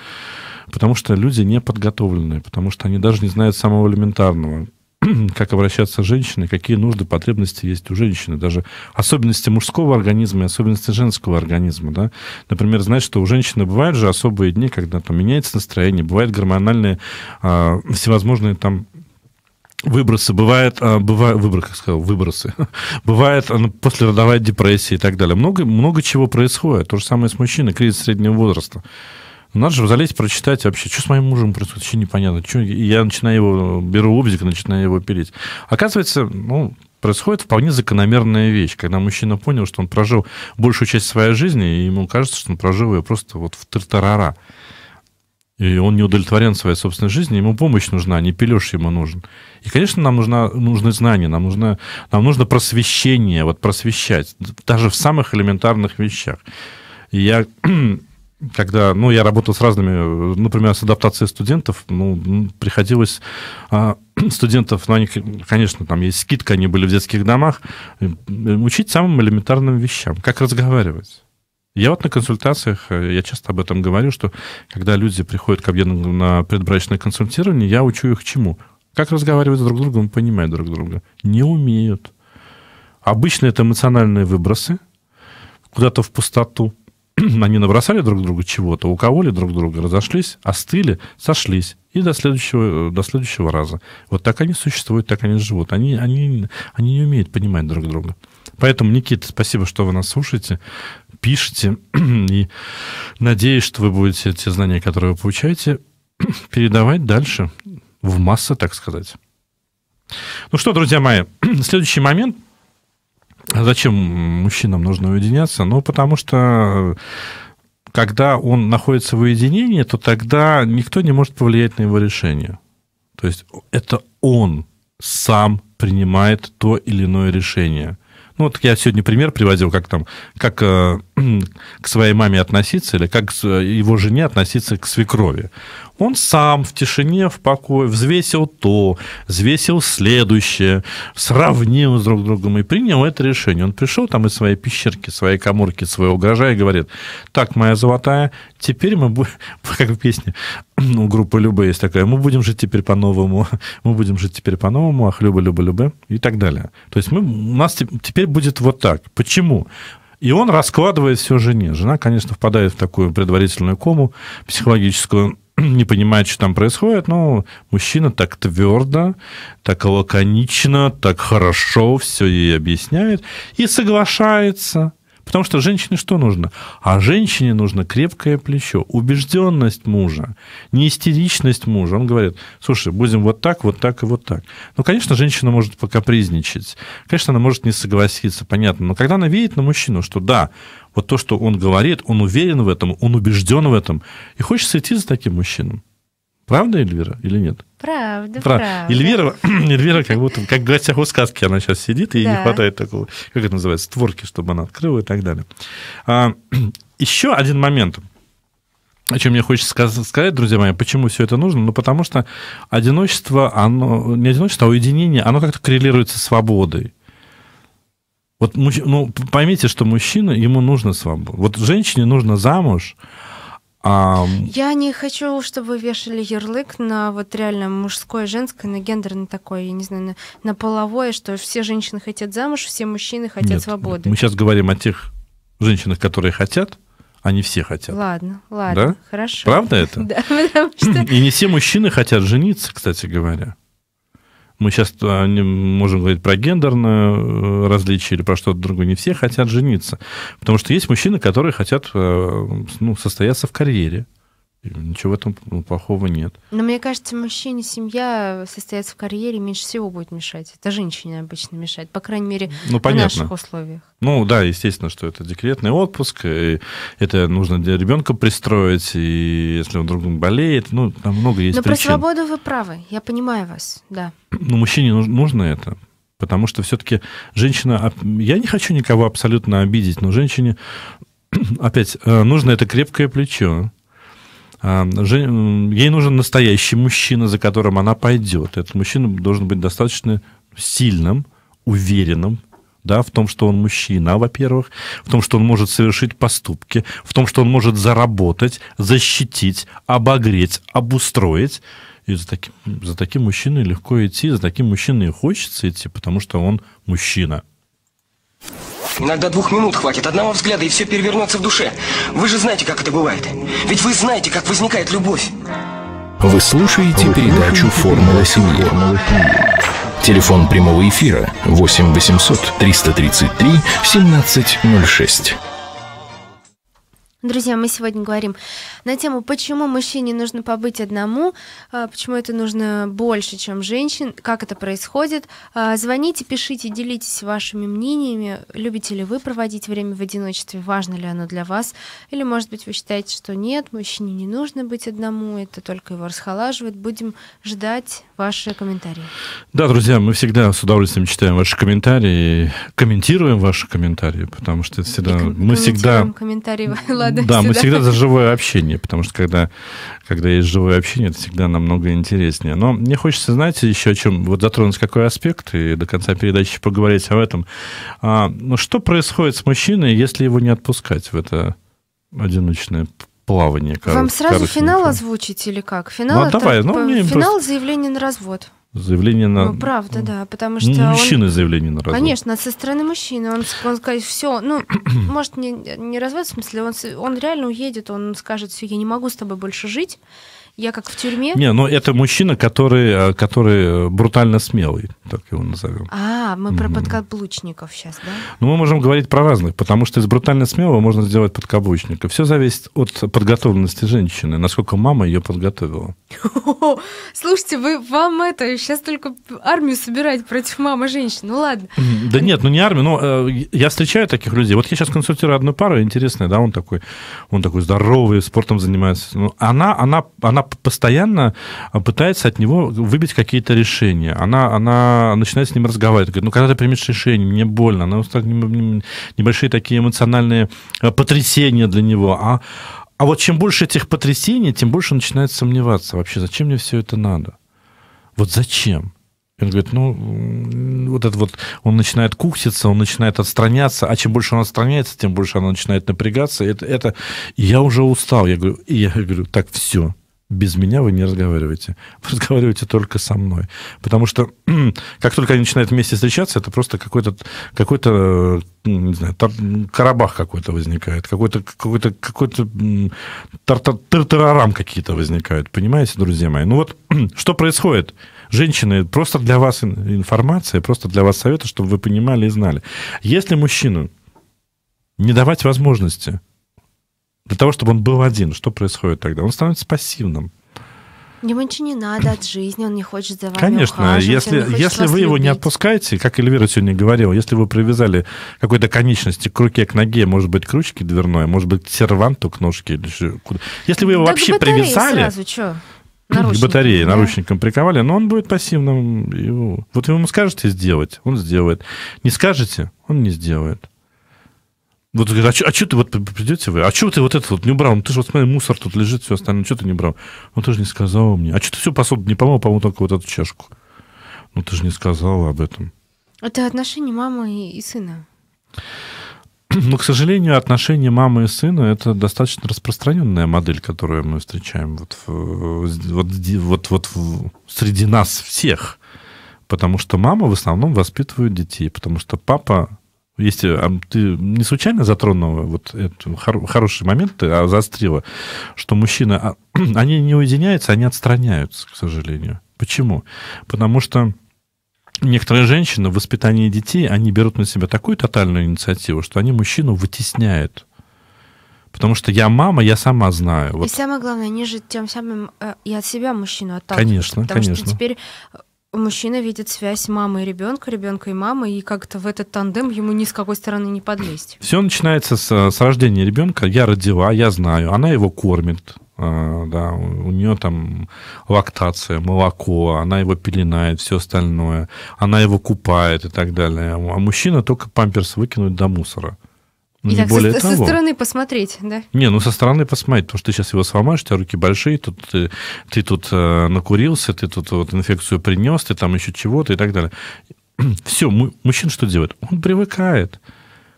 потому что люди не подготовлены, потому что они даже не знают самого элементарного как обращаться с женщиной, какие нужды, потребности есть у женщины, даже особенности мужского организма и особенности женского организма. Да? Например, знать, что у женщины бывают же особые дни, когда там меняется настроение, бывают гормональные, э, всевозможные там Выбросы бывают, а, бывают выбор, как сказал, выбросы. бывает а, ну, после послеродовая депрессия и так далее. Много, много чего происходит. То же самое с мужчиной, кризис среднего возраста. Надо же залезть, прочитать вообще, что с моим мужем происходит, вообще непонятно. Что... Я начинаю его, беру обзик, начинаю его пилить. Оказывается, ну, происходит вполне закономерная вещь, когда мужчина понял, что он прожил большую часть своей жизни, и ему кажется, что он прожил ее просто вот в тартарара. -тар и он не удовлетворен своей собственной жизнью, ему помощь нужна, не пилеж ему нужен. И, конечно, нам нужна, нужны знания, нам нужно, нам нужно просвещение, вот просвещать, даже в самых элементарных вещах. И я когда, ну, я работал с разными, например, с адаптацией студентов, ну, приходилось а, студентов, ну, они, конечно, там есть скидка, они были в детских домах, учить самым элементарным вещам, как разговаривать. Я вот на консультациях, э, я часто об этом говорю, что когда люди приходят ко мне на предбрачное консультирование, я учу их чему? Как разговаривать друг с другом, понимать друг друга. Не умеют. Обычно это эмоциональные выбросы куда-то в пустоту. Они набросали друг другу чего-то, укололи друг друга, разошлись, остыли, сошлись. И до следующего, э, до следующего раза. Вот так они существуют, так они живут. Они, они, они не умеют понимать друг друга. Поэтому, Никита, спасибо, что вы нас слушаете пишете, и надеюсь, что вы будете те знания, которые вы получаете, передавать дальше в массы, так сказать. Ну что, друзья мои, следующий момент. А зачем мужчинам нужно уединяться? Ну, потому что э, когда он находится в уединении, то тогда никто не может повлиять на его решение. То есть это он сам принимает то или иное решение – ну, вот я сегодня пример приводил, как там, как э, к своей маме относиться или как к э, его жене относиться к свекрови. Он сам в тишине, в покое взвесил то, взвесил следующее, сравнил с друг с другом и принял это решение. Он пришел там из своей пещерки, своей коморки, своего гаража и говорит, так, моя золотая, теперь мы будем, как в песне, ну, группа Люба есть такая, мы будем жить теперь по-новому, мы будем жить теперь по-новому, ах, Люба, Люба, Люба, и так далее. То есть мы, у нас теперь будет вот так. Почему? И он раскладывает все жене. Жена, конечно, впадает в такую предварительную кому психологическую, не понимает, что там происходит, но мужчина так твердо, так лаконично, так хорошо все ей объясняет и соглашается. Потому что женщине что нужно? А женщине нужно крепкое плечо, убежденность мужа, не истеричность мужа. Он говорит, слушай, будем вот так, вот так и вот так. Ну, конечно, женщина может покапризничать. Конечно, она может не согласиться, понятно. Но когда она видит на мужчину, что да, вот то, что он говорит, он уверен в этом, он убежден в этом. И хочется идти за таким мужчином. Правда, Эльвира, или нет? Правда, Прав... правда. Эльвира, Эльвира как будто, как в гостях у сказки, она сейчас сидит, и ей да. не хватает такого, как это называется, творки, чтобы она открыла и так далее. А, еще один момент, о чем мне хочется сказать, друзья мои, почему все это нужно? Ну, потому что одиночество, оно, не одиночество, а уединение, оно как-то коррелируется с свободой. Вот, ну, поймите, что мужчина, ему нужно с вами. Вот женщине нужно замуж, а... Я не хочу, чтобы вешали ярлык на вот реально мужское, женское, на гендерное такое, я не знаю, на, на половое, что все женщины хотят замуж, все мужчины хотят нет, свободы. Нет. Мы сейчас говорим о тех женщинах, которые хотят, а не все хотят. Ладно, ладно, да? хорошо. Правда это? Да, потому что... И не все мужчины хотят жениться, кстати говоря мы сейчас э, не можем говорить про гендерное э, различие или про что-то другое. Не все хотят жениться. Потому что есть мужчины, которые хотят э, ну, состояться в карьере. Ничего в этом ну, плохого нет. Но мне кажется, мужчине семья состоится в карьере меньше всего будет мешать. Это женщине обычно мешает, по крайней мере, ну, понятно. в наших условиях. Ну да, естественно, что это декретный отпуск, и это нужно для ребенка пристроить, и если он вдруг болеет, ну там много есть Но причин. про свободу вы правы, я понимаю вас, да. Ну мужчине нужно это, потому что все-таки женщина... Я не хочу никого абсолютно обидеть, но женщине, опять, э, нужно это крепкое плечо а, ей нужен настоящий мужчина, за которым она пойдет. Этот мужчина должен быть достаточно сильным, уверенным, да, в том, что он мужчина, во-первых, в том, что он может совершить поступки, в том, что он может заработать, защитить, обогреть, обустроить. И за таким, за таким мужчиной легко идти, за таким мужчиной и хочется идти, потому что он мужчина. Иногда двух минут хватит, одного взгляда, и все перевернется в душе. Вы же знаете, как это бывает. Ведь вы знаете, как возникает любовь. Вы слушаете передачу «Формула семьи». Телефон прямого эфира 8 800 333 1706. Друзья, мы сегодня говорим на тему, почему мужчине нужно побыть одному, а, почему это нужно больше, чем женщин, как это происходит. А, звоните, пишите, делитесь вашими мнениями. Любите ли вы проводить время в одиночестве, важно ли оно для вас? Или, может быть, вы считаете, что нет, мужчине не нужно быть одному, это только его расхолаживает. Будем ждать ваши комментарии. Да, друзья, мы всегда с удовольствием читаем ваши комментарии, комментируем ваши комментарии, потому что это всегда... мы всегда... Комментарии, ладно, да, мы всегда за живое общение, потому что когда, когда есть живое общение, это всегда намного интереснее. Но мне хочется, знаете, еще о чем, вот затронуть какой аспект, и до конца передачи поговорить об этом. А, ну, что происходит с мужчиной, если его не отпускать в это одиночное плавание. Кор- Вам сразу финал озвучить или как? Финал, ну, а давай, это, ну, мне финал просто... заявление на развод. Заявление на... Ну, правда, да, потому что... Мужчины он... заявление на развод. Конечно, со стороны мужчины. Он, он скажет, все, ну, может, не, не развод, в смысле, он, он реально уедет, он скажет, все, я не могу с тобой больше жить, я как в тюрьме. Не, но ну, это мужчина, который, э, который э, брутально смелый, так его назовем. А, мы про подкаблучников сейчас, да? Ну, мы можем говорить про разных, потому что из брутально смелого можно сделать подкаблучника. Все зависит от подготовленности женщины, насколько мама ее подготовила. Слушайте, вы вам это сейчас только армию собирать против мамы женщин. Ну ладно. Да нет, ну не армию, но э, я встречаю таких людей. Вот я сейчас консультирую одну пару, интересная, да, он такой, он такой здоровый, спортом занимается. Ну, она, она, она постоянно а, пытается от него выбить какие-то решения. Она, она начинает с ним разговаривать. Говорит, ну, когда ты примешь решение, мне больно. Она устраивает небольшие такие эмоциональные э, потрясения для него. А, а вот чем больше этих потрясений, тем больше начинает сомневаться вообще, зачем мне все это надо? Вот зачем? он говорит, ну, вот это вот, он начинает кукситься, он начинает отстраняться, а чем больше он отстраняется, тем больше она начинает напрягаться. это, это, я уже устал. Я говорю, и я говорю, так, все, без меня вы не разговариваете. Вы разговариваете только со мной. Потому что как только они начинают вместе встречаться, это просто какой-то какой -то, не знаю, тар... карабах какой-то возникает, какой-то какой-то какой-то тартарарам какие-то возникают. Понимаете, друзья мои? Ну вот что происходит? Женщины, просто для вас информация, просто для вас советы, чтобы вы понимали и знали. Если мужчину не давать возможности для того, чтобы он был один, что происходит тогда? Он становится пассивным. Ему ничего не надо от жизни, он не хочет за вами Конечно, ухаживать, если, если вы любить. его не отпускаете, как Эльвира сегодня говорила, если вы привязали какой-то конечности к руке, к ноге, может быть, к ручке дверной, может быть, к серванту, к ножке, или куда. если вы его так вообще привязали... Сразу, что? Наручники, к батарее, да. наручником приковали, но он будет пассивным. Вот ему скажете сделать, он сделает. Не скажете, он не сделает. Вот говорит, а что а чё ты вот придете вы? А что ты вот этот вот не убрал? Ну, ты же вот смотри, мусор тут лежит, все остальное, ну, что ты не брал? Он тоже не сказал мне. А что ты всю посуду не помыл, помыл только вот эту чашку? Ну ты же не сказала об этом. Это отношения мамы и сына. Ну, к сожалению, отношения мамы и сына – это достаточно распространенная модель, которую мы встречаем вот, в, э, вот, вот, вот среди нас всех. Потому что мама в основном воспитывает детей, потому что папа если э, а ты не случайно затронула вот этот хор, хороший момент, ты э, а заострила, что мужчины, а, они не уединяются, они отстраняются, к сожалению. Почему? Потому что некоторые женщины в воспитании детей, они берут на себя такую тотальную инициативу, что они мужчину вытесняют. Потому что я мама, я сама знаю. Вот. И самое главное, они же тем самым э, и от себя мужчину отталкивают. Конечно, потому конечно. Потому что теперь э, мужчина видит связь мамы и ребенка, ребенка и мамы, и как-то в этот тандем ему ни с какой стороны не подлезть. Все начинается с, э, с рождения ребенка. Я родила, я знаю, она его кормит. Э, да, у нее там лактация, молоко, она его пеленает, все остальное, она его купает и так далее. А мужчина только памперс выкинуть до мусора. Ну, не Итак, более со, того. со стороны посмотреть, да? Не, ну со стороны посмотреть, потому что ты сейчас его сломаешь, у тебя руки большие, тут ты, э, ты тут э, накурился, ты тут вот инфекцию принес, ты там еще чего-то и так далее. Все, мужчина что делает? Он привыкает,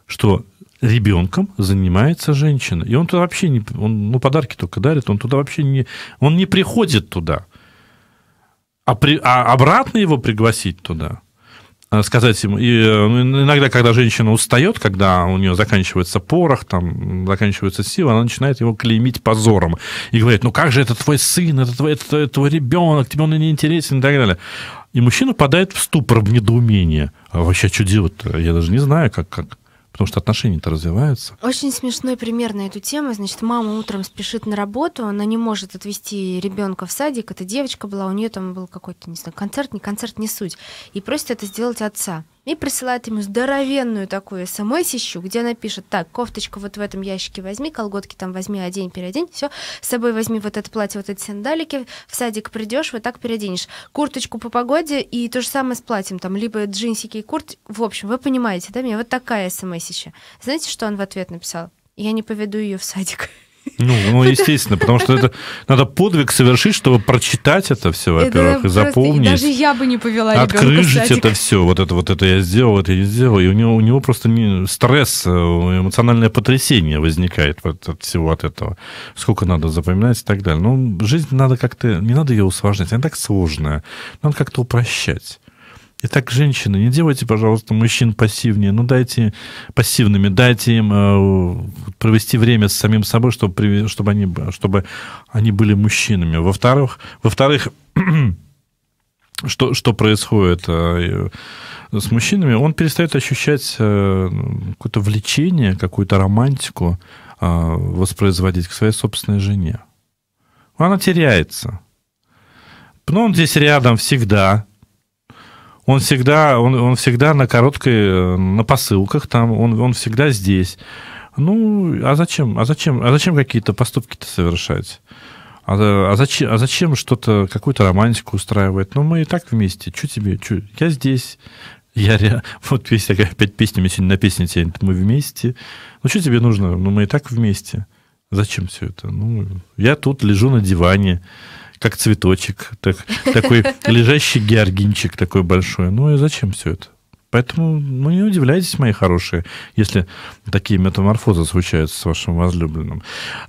что ребенком занимается женщина. И он туда вообще не... Он, ну, подарки только дарит, он туда вообще не... Он не приходит туда. А, при, а обратно его пригласить туда – Э, сказать им, и, э, ну, иногда, когда женщина устает, когда у нее заканчивается порох, там, заканчиваются силы, она начинает его клеймить позором. И говорит, ну как же это твой сын, это твой, это, это твой ребенок, тебе он не интересен и так далее. И мужчина падает в ступор в недоумение. А вообще, а что делать-то? Я даже не знаю, как, как, потому что отношения-то развиваются. Очень смешной пример на эту тему. Значит, мама утром спешит на работу, она не может отвезти ребенка в садик. Это девочка была, у нее там был какой-то, не знаю, концерт, не концерт, не суть. И просит это сделать отца и присылает ему здоровенную такую смс-ищу, где она пишет, так, кофточку вот в этом ящике возьми, колготки там возьми, одень, переодень, все, с собой возьми вот это платье, вот эти сандалики, в садик придешь, вот так переоденешь. Курточку по погоде и то же самое с платьем, там, либо джинсики и курт, в общем, вы понимаете, да, меня вот такая смс-ища. Знаете, что он в ответ написал? Я не поведу ее в садик. Ну, ну, естественно, потому что это надо подвиг совершить, чтобы прочитать это все, во-первых, и запомнить. Даже я бы не повела Открыжить это все, вот это вот это я сделал, это я сделал, и у него, у него просто не, стресс, э, эмоциональное потрясение возникает вот от всего от этого. Сколько надо запоминать и так далее. Ну, жизнь надо как-то, не надо ее усложнять, она так сложная, надо как-то упрощать. Итак, женщины, не делайте, пожалуйста, мужчин пассивнее, ну дайте пассивными, дайте им э, провести время с самим собой, чтобы, чтобы, они, чтобы они были мужчинами. Во-вторых, во-вторых что, что происходит э, с мужчинами, он перестает ощущать э, какое-то влечение, какую-то романтику воспроизводить к своей собственной жене. Она теряется. Но он здесь рядом всегда, он всегда, он, он всегда на короткой, э, на посылках там, он, он всегда здесь. Ну, а зачем, а зачем, а зачем какие-то поступки-то совершать? А, а зачем, а зачем что-то, какую-то романтику устраивать? Ну, мы и так вместе. Чё тебе? Чё? Я здесь. Я ре... Вот есть такая опять песня, мы сегодня на песне тянет. Мы вместе. Ну, что тебе нужно? Ну, мы и так вместе. Зачем все это? Ну, я тут лежу на диване как цветочек, так, такой лежащий георгинчик такой большой. Ну и зачем все это? Поэтому ну, не удивляйтесь, мои хорошие, если такие метаморфозы случаются с вашим возлюбленным.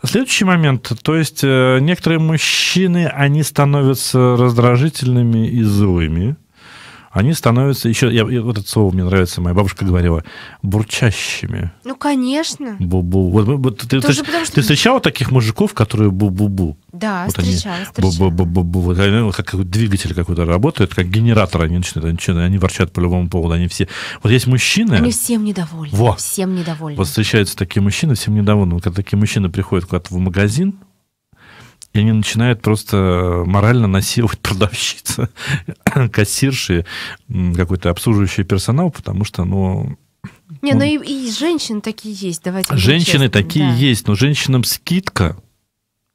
Следующий момент. То есть э, некоторые мужчины, они становятся раздражительными и злыми они становятся еще, я, вот это слово мне нравится, моя бабушка говорила, бурчащими. Ну, конечно. Бу-бу. Вот, вот, ты, Тоже ты, потому, что... ты встречала таких мужиков, которые бу-бу-бу? Да, вот встречала, они, встречала. Бу-бу-бу-бу. Ну, как, двигатель какой-то работает, как генератор они начинают, они, начинают, они ворчат по любому поводу, они все. Вот есть мужчины... Они всем недовольны. Во. Всем недовольны. Вот встречаются такие мужчины, всем недовольны. Вот, когда такие мужчины приходят куда-то в магазин, и они начинают просто э, морально насиловать продавщицы, кассирши, какой-то обслуживающий персонал, потому что, ну, не, ну и, и женщин такие есть, давайте. Женщины честным, такие да. есть, но женщинам скидка.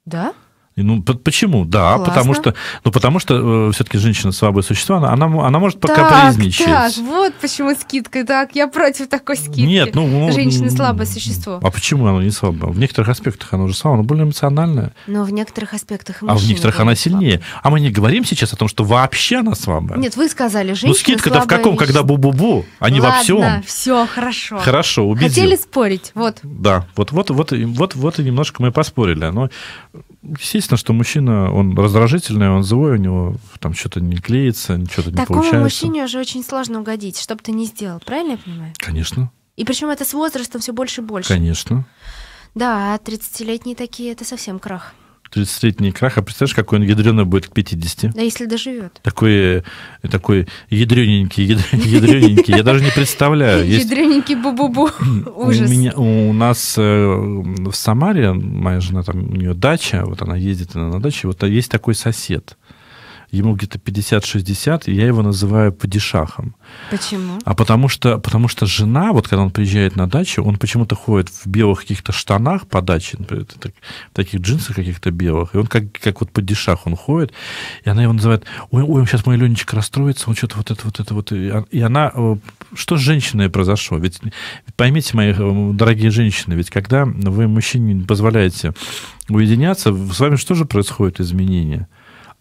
Да? Ну, почему? Да, Классно. потому что, ну, потому что э, все-таки женщина слабое существо, она, она, она может пока капризничать. Так, вот почему скидка. Так, я против такой скидки. Нет, ну... ну женщина слабое существо. А почему она не слабая? В некоторых аспектах она уже слабая, она более эмоциональная. Но в некоторых аспектах А в некоторых она сильнее. Слабая. А мы не говорим сейчас о том, что вообще она слабая. Нет, вы сказали, ну, женщина Ну, скидка-то в каком, когда бу-бу-бу, а не Ладно, во всем. все, хорошо. Хорошо, убедил. Хотели спорить, вот. Да, вот, вот, вот, вот, вот, вот и немножко мы поспорили. Но Естественно, что мужчина, он раздражительный, он злой, у него там что-то не клеится, что-то не получается. Такому мужчине уже очень сложно угодить, что бы ты ни сделал, правильно я понимаю? Конечно. И причем это с возрастом все больше и больше. Конечно. Да, 30-летние а такие, это совсем крах. 30-летний крах, а представляешь, какой он ядреный будет к 50? Да если доживет. Такой, э, такой ядрененький, ядрененький. Я даже не представляю. Ядрененький бу-бу-бу. Ужас. У нас э, в Самаре, моя жена, там у нее дача, вот она ездит на даче, вот есть такой сосед – ему где-то 50-60, я его называю падишахом. Почему? А потому что, потому что жена, вот когда он приезжает на дачу, он почему-то ходит в белых каких-то штанах по даче, например, так, в таких джинсах каких-то белых, и он как, как вот падишах он ходит, и она его называет, ой, ой, сейчас мой Ленечка расстроится, он что-то вот это, вот это, вот. И она, э, что с женщиной произошло? Ведь поймите, мои э, дорогие женщины, ведь когда вы мужчине позволяете уединяться, с вами что же происходит изменение?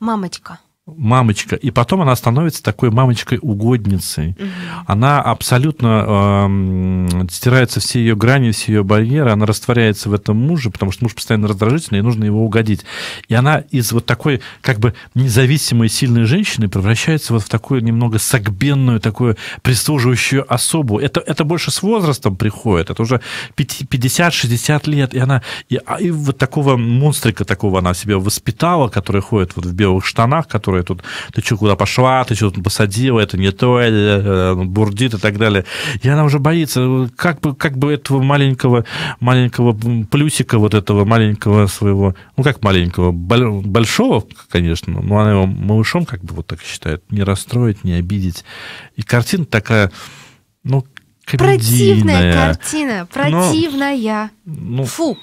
Мамочка мамочка, и потом она становится такой мамочкой-угодницей. Угу. Она абсолютно э, стираются все ее грани, все ее барьеры, она растворяется в этом муже, потому что муж постоянно раздражительный, и нужно его угодить. И она из вот такой как бы независимой, сильной женщины превращается вот в такую немного согбенную, такую прислуживающую особу. Это, это больше с возрастом приходит, это уже 50-60 лет, и она и, а, и вот такого монстрика такого она в себе воспитала, который ходит вот в белых штанах, который которые тут, ты что, куда пошла, ты что тут посадила, это не то, э, э, бурдит и так далее. И она уже боится, как бы, как бы этого маленького, маленького плюсика вот этого маленького своего, ну как маленького, большого, конечно, но она его малышом как бы вот так считает, не расстроить, не обидеть. И картина такая, ну, комедийная. Ну, противная картина, противная. Но, ну, Фу.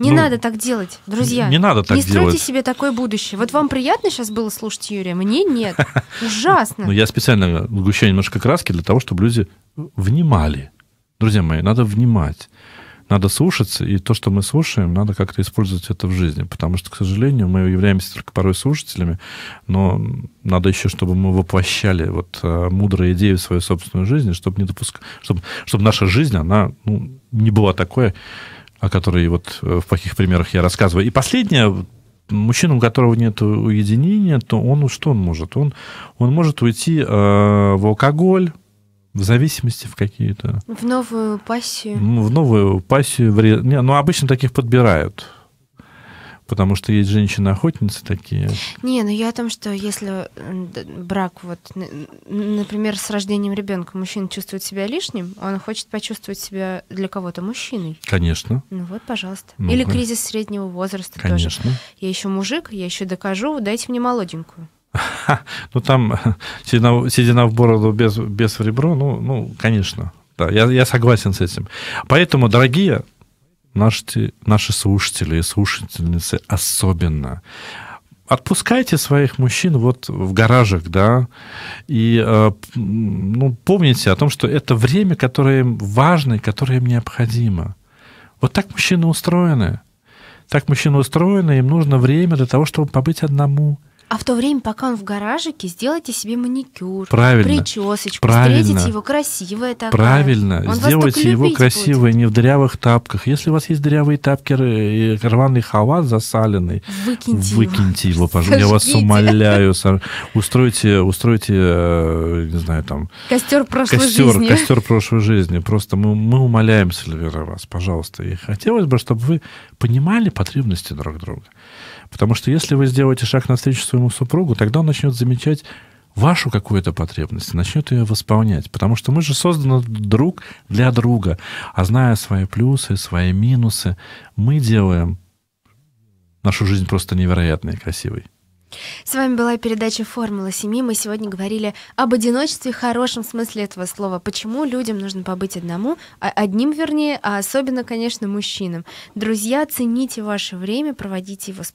Не ну, надо так делать, друзья. Не, надо так не делать. Не стройте себе такое будущее. Вот вам приятно сейчас было слушать Юрия, мне нет. Ужасно. Ну, я специально сгущаю немножко краски для того, чтобы люди внимали. Друзья мои, надо внимать. Надо слушаться, и то, что мы слушаем, надо как-то использовать это в жизни, потому что, к сожалению, мы являемся только порой слушателями, но надо еще, чтобы мы воплощали вот э, мудрые идеи в свою собственную жизнь, чтобы не допускать, чтобы, чтобы наша жизнь, она ну, не была такой, о которой вот э, в плохих примерах я рассказываю. И последнее, мужчина, у которого нет уединения, то он что он может? Он, он может уйти э, в алкоголь, в зависимости в какие-то. В новую пассию. В новую пассию. В... Не, ну, обычно таких подбирают. Потому что есть женщины-охотницы такие. Не, ну я о том, что если брак, вот, например, с рождением ребенка мужчина чувствует себя лишним, он хочет почувствовать себя для кого-то мужчиной. Конечно. Ну вот, пожалуйста. Ну, Или кризис среднего возраста конечно. тоже. Я еще мужик, я еще докажу, дайте мне молоденькую. Ну там седина, седина в бороду без, без в ребро, ну, ну конечно. Да, я, я согласен с этим. Поэтому, дорогие, наши, наши слушатели и слушательницы особенно. Отпускайте своих мужчин вот в гаражах, да, и э, ну, помните о том, что это время, которое им важно и которое им необходимо. Вот так мужчины устроены. Так мужчины устроены, им нужно время для того, чтобы побыть одному – а в то время, пока он в гаражике, сделайте себе маникюр, правильно, причесочку, правильно, встретите его красивое такое. Правильно, он сделайте его красивое, будет. не в дырявых тапках. Если у вас есть дырявые тапки, рваный халат засаленный, выкиньте, выкиньте его, его пожалуйста. Я вас умоляю. Устройте, устройте, э, не знаю, там... Костер прошлой костер, жизни. Костер прошлой жизни. Просто мы, мы умоляем, Сильвера, вас, пожалуйста. И хотелось бы, чтобы вы понимали потребности друг друга. Потому что если вы сделаете шаг навстречу своему супругу, тогда он начнет замечать вашу какую-то потребность, начнет ее восполнять. Потому что мы же созданы друг для друга. А зная свои плюсы, свои минусы, мы делаем нашу жизнь просто невероятной и красивой. С вами была передача «Формула семьи». Мы сегодня говорили об одиночестве в хорошем смысле этого слова. Почему людям нужно побыть одному, а, одним вернее, а особенно, конечно, мужчинам. Друзья, цените ваше время, проводите его с